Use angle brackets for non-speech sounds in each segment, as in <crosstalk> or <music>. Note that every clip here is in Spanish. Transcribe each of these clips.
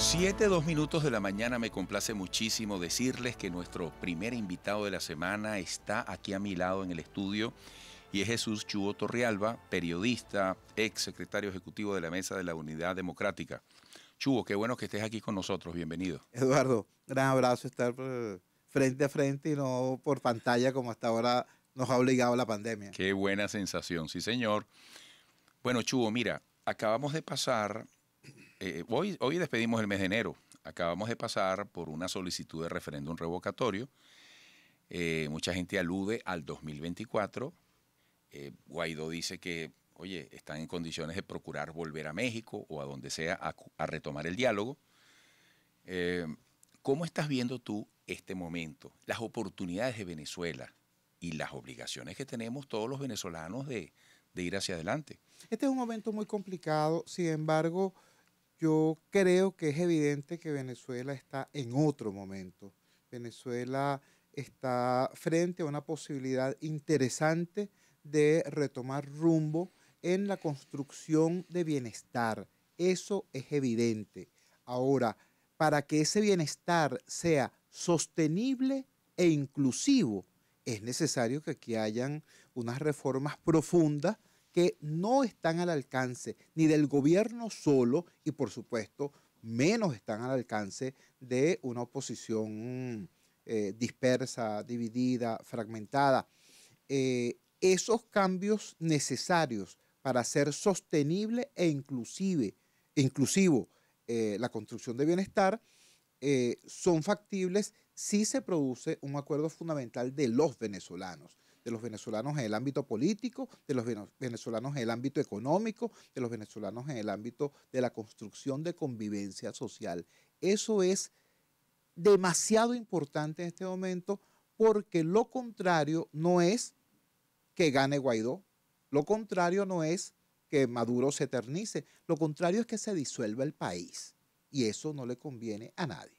Siete, dos minutos de la mañana, me complace muchísimo decirles que nuestro primer invitado de la semana está aquí a mi lado en el estudio y es Jesús Chubo Torrealba, periodista, ex secretario ejecutivo de la Mesa de la Unidad Democrática. Chubo, qué bueno que estés aquí con nosotros, bienvenido. Eduardo, gran abrazo estar eh, frente a frente y no por pantalla como hasta ahora nos ha obligado la pandemia. Qué buena sensación, sí señor. Bueno, Chubo, mira, acabamos de pasar eh, hoy, hoy despedimos el mes de enero. Acabamos de pasar por una solicitud de referéndum revocatorio. Eh, mucha gente alude al 2024. Eh, Guaidó dice que, oye, están en condiciones de procurar volver a México o a donde sea a, retomar el diálogo. ¿Cómo estás viendo tú este momento, las oportunidades de Venezuela y las obligaciones que tenemos todos los venezolanos de ir hacia adelante? Este es un momento muy complicado, sin embargo, yo creo que es evidente que Venezuela está en otro momento. Venezuela está frente a una posibilidad interesante de retomar rumbo en la construcción de bienestar. Eso es evidente. Ahora, para que ese bienestar sea sostenible e inclusivo, es necesario que aquí hayan unas reformas profundas que no están al alcance ni del gobierno solo y por supuesto menos están al alcance de una oposición eh, dispersa, dividida, fragmentada. Eh, esos cambios necesarios para ser sostenible e inclusive, inclusivo eh, la construcción de bienestar son factibles si se produce un acuerdo fundamental de los venezolanos de los venezolanos en el ámbito político, de los venezolanos en el ámbito económico, de los venezolanos en el ámbito de la construcción de convivencia social. Eso es demasiado importante en este momento porque lo contrario no es que gane Guaidó, lo contrario no es que Maduro se eternice, lo contrario es que se disuelva el país y eso no le conviene a nadie.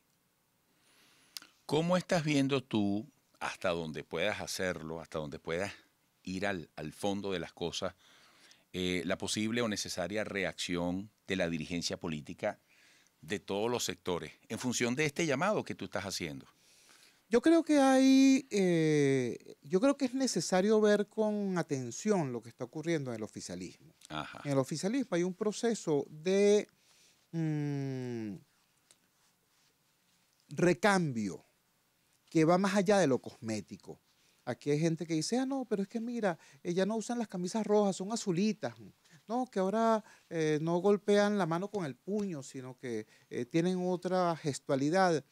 ¿Cómo estás viendo tú hasta donde puedas hacerlo, hasta donde puedas ir al, fondo de las cosas, eh, la posible o necesaria reacción de la dirigencia política de todos los sectores en función de este llamado que tú estás haciendo? Yo creo que hay, eh, yo creo que es necesario ver con atención lo que está ocurriendo en el oficialismo. En el oficialismo hay un proceso de mm, recambio que va más allá de lo cosmético. Aquí hay gente que dice, ah, no, pero es que mira, ya no usan las camisas rojas, son azulitas. No, que ahora eh, no golpean la mano con el puño, sino que eh, tienen otra gestualidad.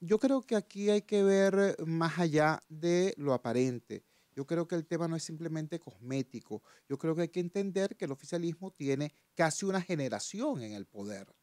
Yo creo que aquí hay que ver más allá de lo aparente. Yo creo que el tema no es simplemente cosmético. Yo creo que hay que entender que el oficialismo tiene casi una generación en el poder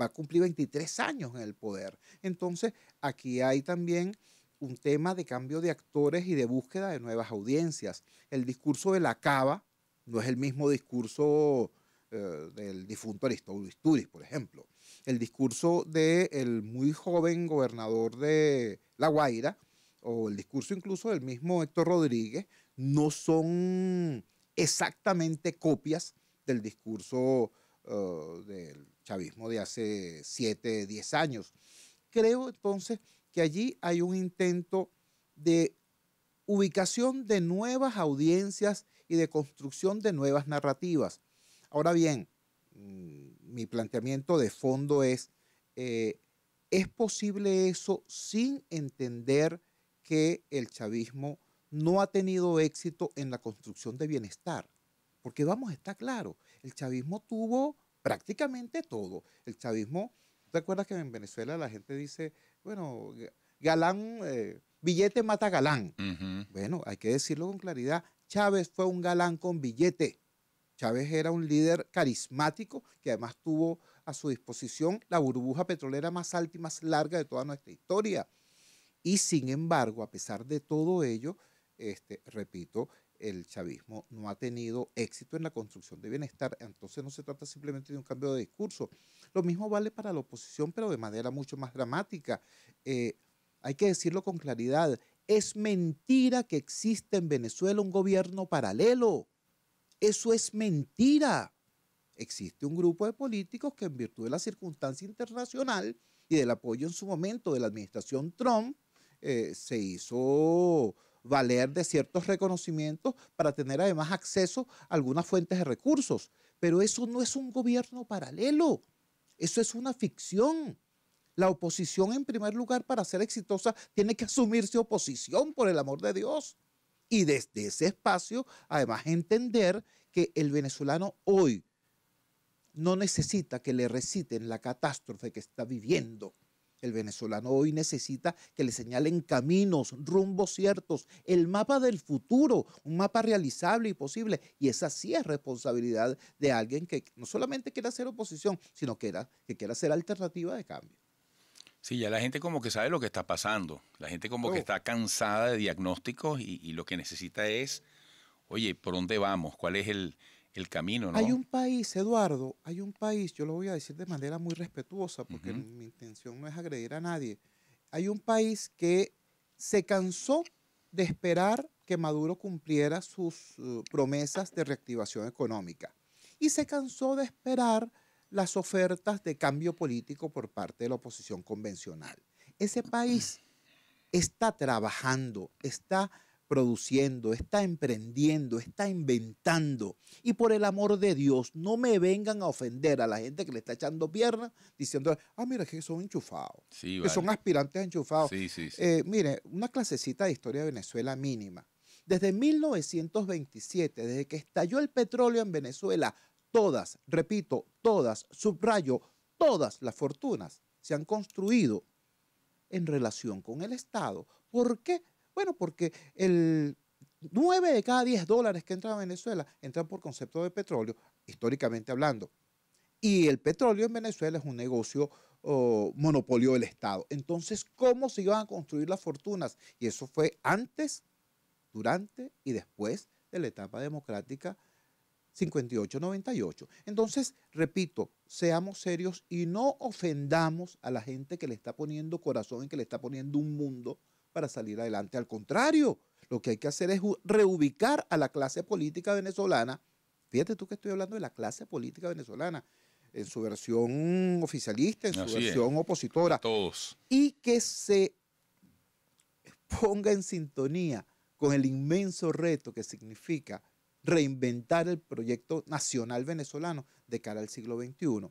va a cumplir 23 años en el poder. Entonces, aquí hay también un tema de cambio de actores y de búsqueda de nuevas audiencias. El discurso de la cava no es el mismo discurso eh, del difunto Aristóbulo Isturiz, por ejemplo. El discurso del muy joven gobernador de La Guaira, o el discurso incluso del mismo Héctor Rodríguez, no son exactamente copias del discurso eh, del chavismo de hace 7, 10 años. Creo entonces que allí hay un intento de ubicación de nuevas audiencias y de construcción de nuevas narrativas. Ahora bien, mm, mi planteamiento de fondo es, eh, ¿es posible eso sin entender que el chavismo no ha tenido éxito en la construcción de bienestar? Porque vamos, está claro, el chavismo tuvo prácticamente todo. El chavismo, ¿te acuerdas que en Venezuela la gente dice, bueno, galán, eh, billete mata galán? Bueno, hay que decirlo con claridad, Chávez fue un galán con billete. Chávez era un líder carismático que además tuvo a su disposición la burbuja petrolera más alta y más larga de toda nuestra historia. Y sin embargo, a pesar de todo ello, este, repito, el chavismo no ha tenido éxito en la construcción de bienestar. Entonces no se trata simplemente de un cambio de discurso. Lo mismo vale para la oposición, pero de manera mucho más dramática. Eh, hay que decirlo con claridad. Es mentira que existe en Venezuela un gobierno paralelo. Eso es mentira. Existe un grupo de políticos que en virtud de la circunstancia internacional y del apoyo en su momento de la administración Trump, eh, se hizo valer de ciertos reconocimientos para tener además acceso a algunas fuentes de recursos. Pero eso no es un gobierno paralelo, eso es una ficción. La oposición, en primer lugar, para ser exitosa, tiene que asumirse oposición, por el amor de Dios. Y desde ese espacio, además, entender que el venezolano hoy no necesita que le reciten la catástrofe que está viviendo el venezolano hoy necesita que le señalen caminos, rumbos ciertos, el mapa del futuro, un mapa realizable y posible. Y esa sí es responsabilidad de alguien que no solamente quiera hacer oposición, sino que, era, que quiera ser alternativa de cambio. Sí, ya la gente como que sabe lo que está pasando. La gente como que oh. está cansada de diagnósticos y, lo que necesita es, oye, ¿por dónde vamos? ¿Cuál es el, el camino. ¿no? Hay un país, Eduardo, hay un país, yo lo voy a decir de manera muy respetuosa, porque mi intención no es agredir a nadie. Hay un país que se cansó de esperar que Maduro cumpliera sus uh, promesas de reactivación económica y se cansó de esperar las ofertas de cambio político por parte de la oposición convencional. Ese país está trabajando, está produciendo, está emprendiendo, está inventando. Y por el amor de Dios, no me vengan a ofender a la gente que le está echando piernas diciendo, ah, mira, que son enchufados, son aspirantes enchufados. Eh, mire, una clasecita de historia de Venezuela mínima. Desde 1927, desde que estalló el petróleo en Venezuela, todas, repito, todas, subrayo, todas las fortunas se han construido en relación con el Estado. ¿Por qué? Bueno, porque el 9 de cada 10 dólares que entra a Venezuela entran por concepto de petróleo, históricamente hablando. Y el petróleo en Venezuela es un negocio oh, monopolio del Estado. Entonces, ¿cómo se iban a construir las fortunas? Y eso fue antes, durante y después de la etapa democrática 58-98. Entonces, repito, seamos serios y no ofendamos a la gente que le está poniendo corazón y que le está poniendo un mundo para salir adelante. Al contrario, lo que hay que hacer es reubicar a la clase política venezolana. Fíjate tú que estoy hablando de la clase política venezolana en su versión oficialista, en su versión opositora. Todos. Y que se ponga en sintonía con el inmenso reto que significa reinventar el proyecto nacional venezolano de cara al siglo XXI.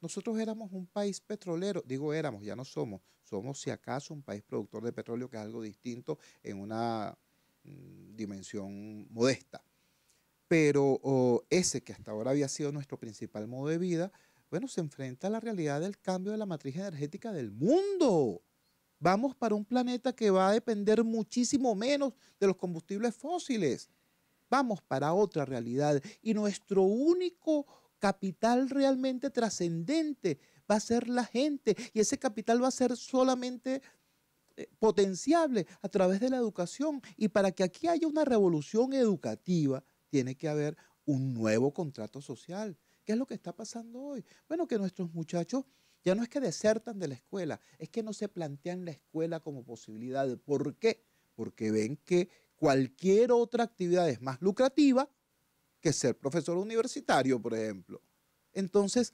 Nosotros éramos un país petrolero, digo éramos, ya no somos, somos si acaso un país productor de petróleo, que es algo distinto en una mm, dimensión modesta. Pero ese que hasta ahora había sido nuestro principal modo de vida, bueno, se enfrenta a la realidad del cambio de la matriz energética del mundo. Vamos para un planeta que va a depender muchísimo menos de los combustibles fósiles. Vamos para otra realidad y nuestro único capital realmente trascendente va a ser la gente y ese capital va a ser solamente eh, potenciable a través de la educación. Y para que aquí haya una revolución educativa, tiene que haber un nuevo contrato social. ¿Qué es lo que está pasando hoy? Bueno, que nuestros muchachos ya no es que desertan de la escuela, es que no se plantean la escuela como posibilidad. ¿Por qué? Porque ven que cualquier otra actividad es más lucrativa que ser profesor universitario, por ejemplo. Entonces,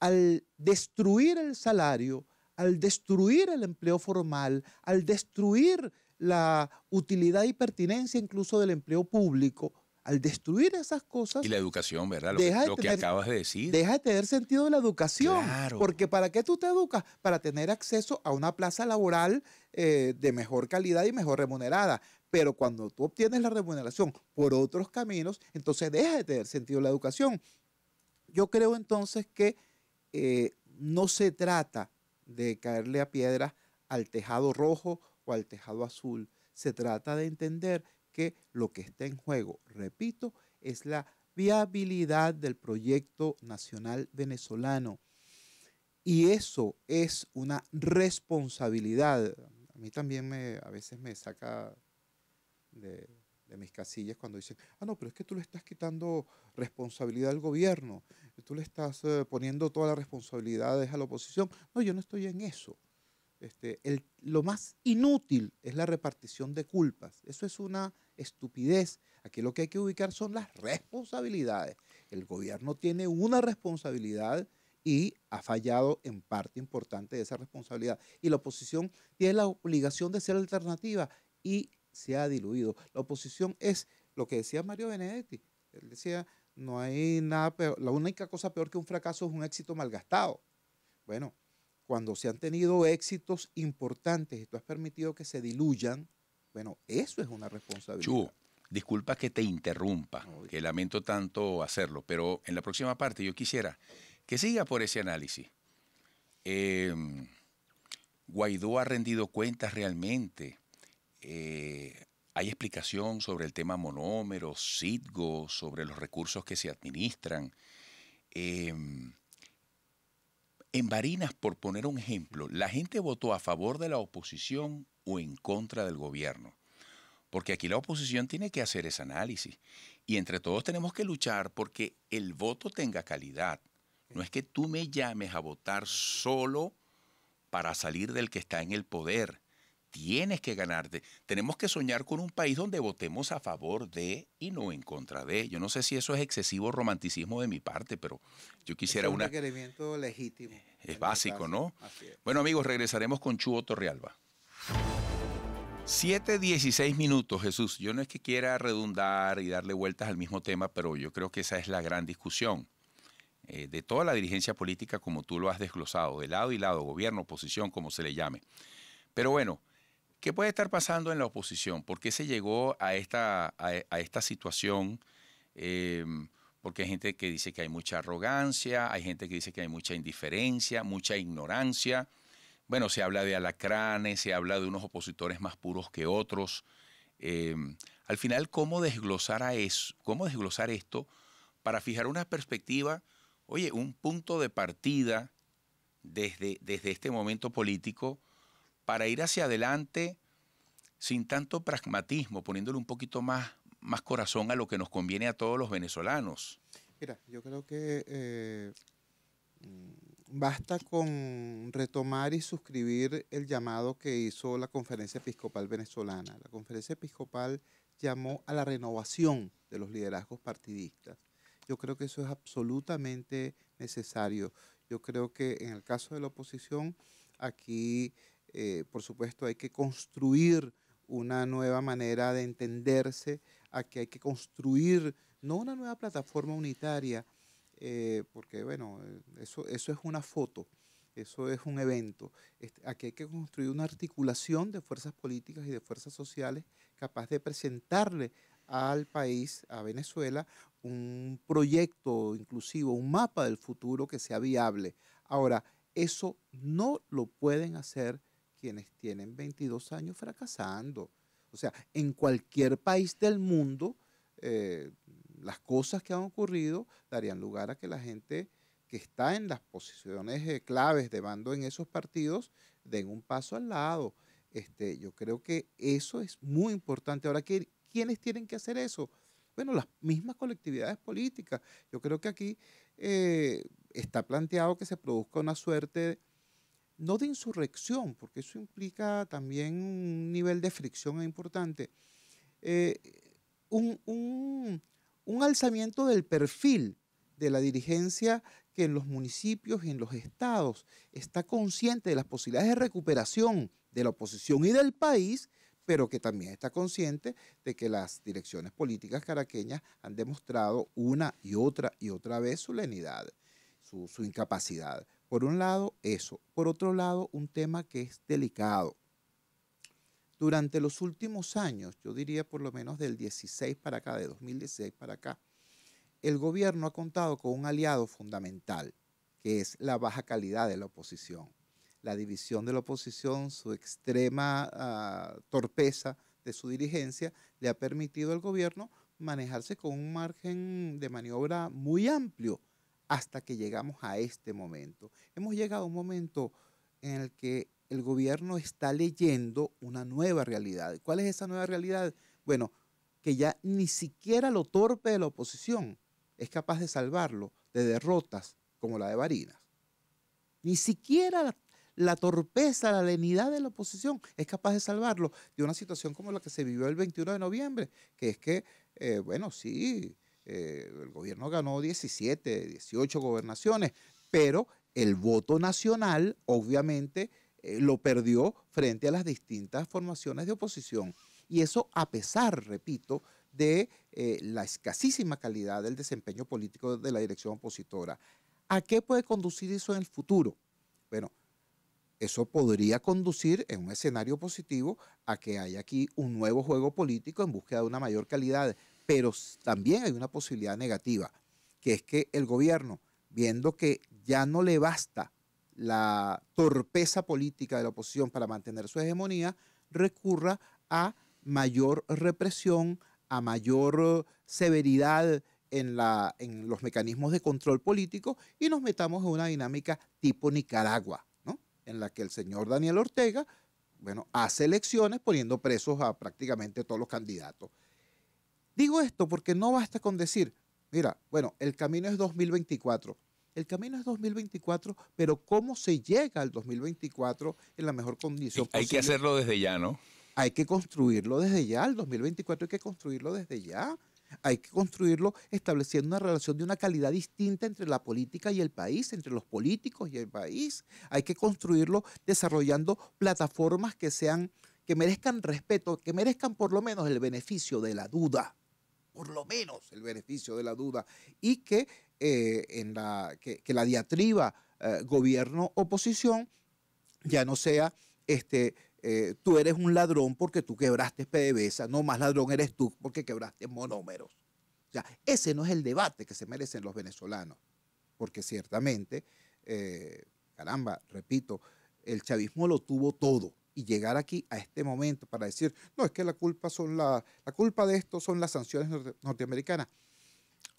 al destruir el salario, al destruir el empleo formal, al destruir la utilidad y pertinencia incluso del empleo público, al destruir esas cosas... Y la educación, ¿verdad? Lo, tener, que acabas de decir. Deja de tener sentido la educación. Porque ¿para qué tú te educas? Para tener acceso a una plaza laboral eh, de mejor calidad y mejor remunerada. Pero cuando tú obtienes la remuneración por otros caminos, entonces deja de tener sentido la educación. Yo creo entonces que eh, no se trata de caerle a piedra al tejado rojo o al tejado azul. Se trata de entender que lo que está en juego, repito, es la viabilidad del proyecto nacional venezolano. Y eso es una responsabilidad. A mí también me, a veces me saca de, de mis casillas cuando dicen, ah, no, pero es que tú le estás quitando responsabilidad al gobierno, tú le estás eh, poniendo todas las responsabilidades a la oposición. No, yo no estoy en eso. Este, el, lo más inútil es la repartición de culpas. Eso es una estupidez. Aquí lo que hay que ubicar son las responsabilidades. El gobierno tiene una responsabilidad y ha fallado en parte importante de esa responsabilidad. Y la oposición tiene la obligación de ser alternativa y se ha diluido. La oposición es lo que decía Mario Benedetti. Él decía, no hay nada peor, la única cosa peor que un fracaso es un éxito malgastado. Bueno, cuando se han tenido éxitos importantes y tú has permitido que se diluyan, bueno, eso es una responsabilidad. disculpa que te interrumpa, que lamento tanto hacerlo, pero en la próxima parte yo quisiera que siga por ese análisis. Em, Guaidó ha rendido cuentas realmente. Eh, hay explicación sobre el tema monómero, SIDGO, sobre los recursos que se administran. Em, en Barinas, por poner un ejemplo, la gente votó a favor de la oposición o en contra del gobierno. Porque aquí la oposición tiene que hacer ese análisis. Y entre todos tenemos que luchar porque el voto tenga calidad. No es que tú me llames a votar solo para salir del que está en el poder tienes que ganarte. Tenemos que soñar con un país donde votemos a favor de y no en contra de. Yo no sé si eso es excesivo romanticismo de mi parte, pero yo quisiera es un requerimiento legítimo. Es este básico, ¿no? Bueno, amigos, regresaremos con Chuo Torrealba. 7.16 minutos, Jesús. Yo no es que quiera redundar y darle vueltas al mismo tema, pero yo creo que esa es la gran discusión eh, de toda la dirigencia política como tú lo has desglosado, de lado y lado, gobierno, oposición, como se le llame. Pero bueno, ¿Qué puede estar pasando en la oposición? ¿Por qué se llegó a esta, a, esta situación? Eh, porque hay gente que dice que hay mucha arrogancia, hay gente que dice que hay mucha indiferencia, mucha ignorancia. Bueno, se habla de alacranes, se habla de unos opositores más puros que otros. Eh, al final, ¿cómo desglosar, a eso? ¿cómo desglosar esto para fijar una perspectiva, oye, un punto de partida desde, desde este momento político? para ir hacia adelante sin tanto pragmatismo, poniéndole un poquito más, más corazón a lo que nos conviene a todos los venezolanos? Mira, yo creo que eh, mm, basta con retomar y suscribir el llamado que hizo la Conferencia Episcopal Venezolana. La Conferencia Episcopal llamó a la renovación de los liderazgos partidistas. Yo creo que eso es absolutamente necesario. Yo creo que en el caso de la oposición, aquí eh, por supuesto, hay que construir una nueva manera de entenderse, a hay que construir no una nueva plataforma unitaria, eh, porque bueno, eso, eso es una foto, eso es un evento. aquí hay que construir una articulación de fuerzas políticas y de fuerzas sociales capaz de presentarle al país, a Venezuela, un proyecto inclusivo, un mapa del futuro que sea viable. Ahora, eso no lo pueden hacer quienes tienen 22 años fracasando. O sea, en cualquier país del mundo, eh, las cosas que han ocurrido darían lugar a que la gente que está en las posiciones eh, claves de bando en esos partidos den un paso al lado. Este, yo creo que eso es muy importante. Ahora, ¿quiénes tienen que hacer eso? Bueno, las mismas colectividades políticas. Yo creo que aquí eh, está planteado que se produzca una suerte no de insurrección, porque eso implica también un nivel de fricción importante, eh, un, alzamiento del perfil de la dirigencia que en los municipios y en los estados está consciente de las posibilidades de recuperación de la oposición y del país, pero que también está consciente de que las direcciones políticas caraqueñas han demostrado una y otra y otra vez su lenidad, su incapacidad. Por un lado, eso. Por otro lado, un tema que es delicado. Durante los últimos años, yo diría por lo menos del 16 para acá, de 2016 para acá, el gobierno ha contado con un aliado fundamental, que es la baja calidad de la oposición, la división de la oposición, su extrema ah, torpeza de su dirigencia, le ha permitido al gobierno manejarse con un margen de maniobra muy amplio hasta que llegamos a este momento. Hemos llegado a un momento en el que el gobierno está leyendo una nueva realidad. ¿Cuál es esa nueva realidad? Bueno, que ya ni siquiera lo torpe de la oposición es capaz de salvarlo de derrotas como la de Varinas. Ni siquiera la, torpeza, la lenidad de la oposición es capaz de salvarlo de una situación como la que se vivió el 21 de noviembre, que es que, eh, bueno, sí, eh, el gobierno ganó 17, 18 gobernaciones, pero el voto nacional obviamente eh, lo perdió frente a las distintas formaciones de oposición. Y eso a pesar, repito, de eh, la escasísima calidad del desempeño político de la dirección opositora. ¿A qué puede conducir eso en el futuro? Bueno, eso podría conducir en un escenario positivo a que haya aquí un nuevo juego político en búsqueda de una mayor calidad pero también hay una posibilidad negativa, que es que el gobierno, viendo que ya no le basta la torpeza política de la oposición para mantener su hegemonía, recurra a mayor represión, a mayor eh, severidad en, los mecanismos de control político y nos metamos en una dinámica tipo Nicaragua, en la que el señor Daniel Ortega bueno, hace elecciones poniendo presos a prácticamente todos los candidatos. Digo esto porque no basta con decir, mira, bueno, el camino es 2024. El camino es 2024, pero ¿cómo se llega al 2024 en la mejor condición? Hay que hacerlo desde ya, ¿no? Hay que construirlo desde ya, el 2024 hay que construirlo desde ya. Hay que construirlo estableciendo una relación de una calidad distinta entre la política y el país, entre los políticos y el país. Hay que construirlo desarrollando plataformas que sean que merezcan respeto, que merezcan por lo menos el beneficio de la duda por lo menos el beneficio de la duda, y que, eh, en la, la diatriba eh, gobierno-oposición ya no sea este, eh, tú eres un ladrón porque tú quebraste PDVSA, no más ladrón eres tú porque quebraste monómeros. O sea, ese no es el debate que se merecen los venezolanos, porque ciertamente, caramba, repito, el chavismo lo tuvo todo y llegar aquí a este momento para decir, no, es que la culpa, son la, la culpa de esto son las sanciones norteamericanas.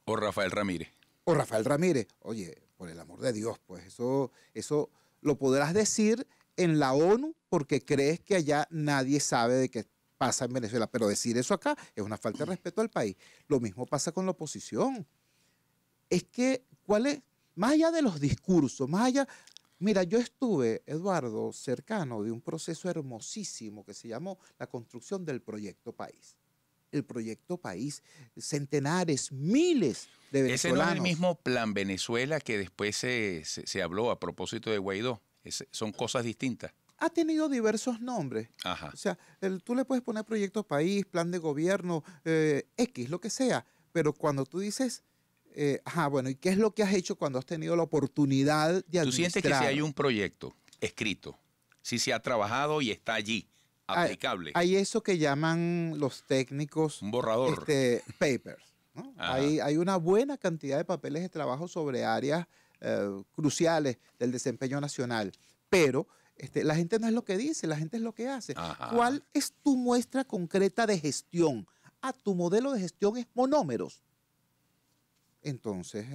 O Rafael Ramírez. O Rafael Ramírez. Oye, por el amor de Dios, pues eso, eso lo podrás decir en la ONU porque crees que allá nadie sabe de qué pasa en Venezuela. Pero decir eso acá es una falta de respeto al país. Lo mismo pasa con la oposición. Es que, ¿cuál es? Más allá de los discursos, más allá, Mira, yo estuve, Eduardo, cercano de un proceso hermosísimo que se llamó la construcción del Proyecto País. El Proyecto País, centenares, miles de venezolanos. Ese no es el mismo Plan Venezuela que después se, habló a propósito de Guaidó. son cosas distintas ha tenido diversos nombres. Ajá. O sea, tú le puedes poner proyecto país, plan de gobierno, eh, X, lo que sea, pero cuando tú dices eh, ajá, bueno, ¿y qué es lo que has hecho cuando has tenido la oportunidad de administrar? Tú sientes que si hay un proyecto escrito, si se ha trabajado y está allí, aplicable. Hay, eso que llaman los técnicos... Un borrador. Este, papers. Hay, una buena cantidad de papeles de trabajo sobre áreas eh, cruciales del desempeño nacional, pero... Este, la gente no es lo que dice, la gente es lo que hace. ¿Cuál es tu muestra concreta de gestión? Ah, tu modelo de gestión es monómeros. Entonces,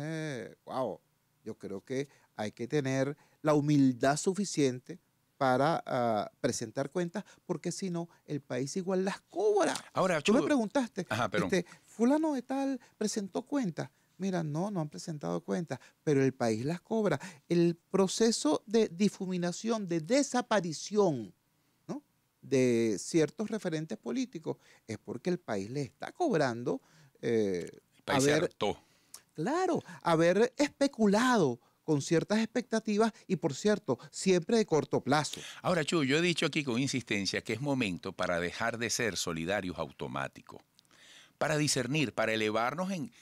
wow, eh, yo creo que hay que tener la humildad suficiente para ah, presentar cuentas, porque si no, el país igual las cobra. Ahora, tú, me preguntaste, este, fulano de tal presentó cuentas. Mira, no, no han presentado cuentas, pero el país las cobra. El proceso de difuminación, de desaparición de ciertos referentes políticos es porque el país le está cobrando eh, el país se Claro, haber especulado con ciertas expectativas y, por cierto, siempre de corto plazo. Ahora, Chu, yo he dicho aquí con insistencia que es momento para dejar de ser solidarios automáticos, para discernir, para elevarnos en,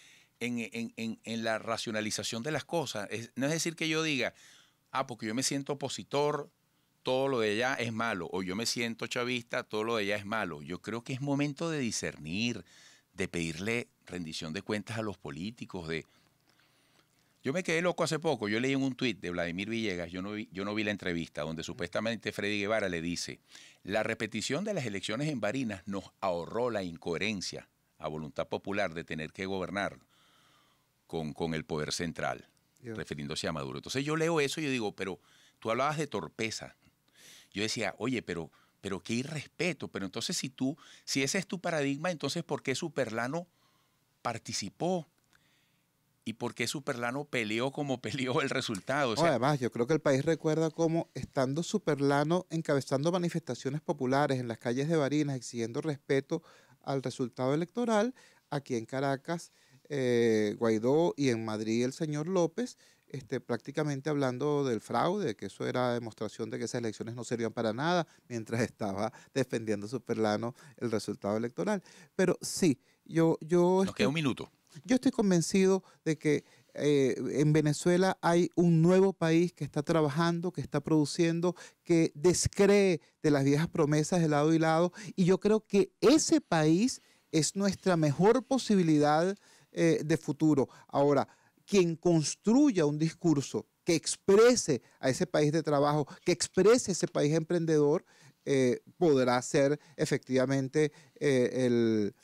la racionalización de las cosas. no es decir que yo diga, ah, porque yo me siento opositor, todo lo de allá es malo, o yo me siento chavista, todo lo de allá es malo. Yo creo que es momento de discernir, de pedirle rendición de cuentas a los políticos, de... Yo me quedé loco hace poco, yo leí en un tuit de Vladimir Villegas, yo no, vi, yo no vi la entrevista, donde supuestamente Freddy Guevara le dice, la repetición de las elecciones en Barinas nos ahorró la incoherencia a voluntad popular de tener que gobernar con, con el poder central, refiriéndose a Maduro. Entonces yo leo eso y yo digo, pero tú hablabas de torpeza. Yo decía, oye, pero pero qué irrespeto. Pero entonces si tú, si ese es tu paradigma, entonces ¿por qué Superlano participó y por qué Superlano peleó como <laughs> peleó el resultado. además, yo creo que el país recuerda cómo estando Superlano encabezando manifestaciones populares en las calles de Barinas, exigiendo respeto al resultado electoral, aquí en Caracas, eh, Guaidó y en Madrid el señor López, este, prácticamente hablando del fraude, que eso era demostración de que esas elecciones no servían para nada, mientras estaba defendiendo Superlano el resultado electoral. Pero sí, yo, yo estoy, Yo estoy convencido de que eh, en Venezuela hay un nuevo país que está trabajando, que está produciendo, que descree de las viejas promesas de lado y lado. Y yo creo que ese país es nuestra mejor posibilidad eh, de futuro. Ahora, quien construya un discurso que exprese a ese país de trabajo, que exprese ese país emprendedor, eh, podrá ser efectivamente el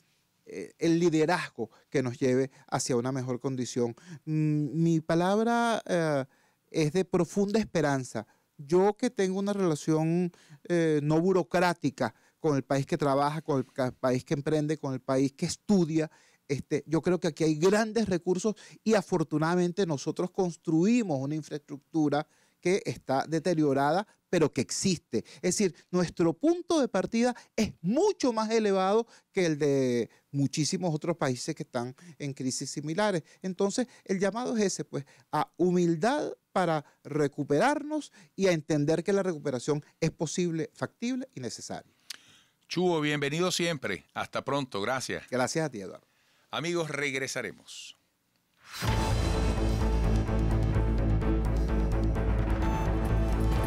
eh, el liderazgo que nos lleve hacia una mejor condición. Mm, mi palabra eh, es de profunda esperanza. Yo que tengo una relación eh, no burocrática con el país que trabaja, con el país que emprende, con el país que estudia, este, yo creo que aquí hay grandes recursos y afortunadamente nosotros construimos una infraestructura que está deteriorada, pero que existe. Es decir, nuestro punto de partida es mucho más elevado que el de muchísimos otros países que están en crisis similares. Entonces, el llamado es ese, pues, a humildad para recuperarnos y a entender que la recuperación es posible, factible y necesaria. Chubo, bienvenido siempre. Hasta pronto. Gracias. Gracias a ti, Eduardo. Amigos, regresaremos.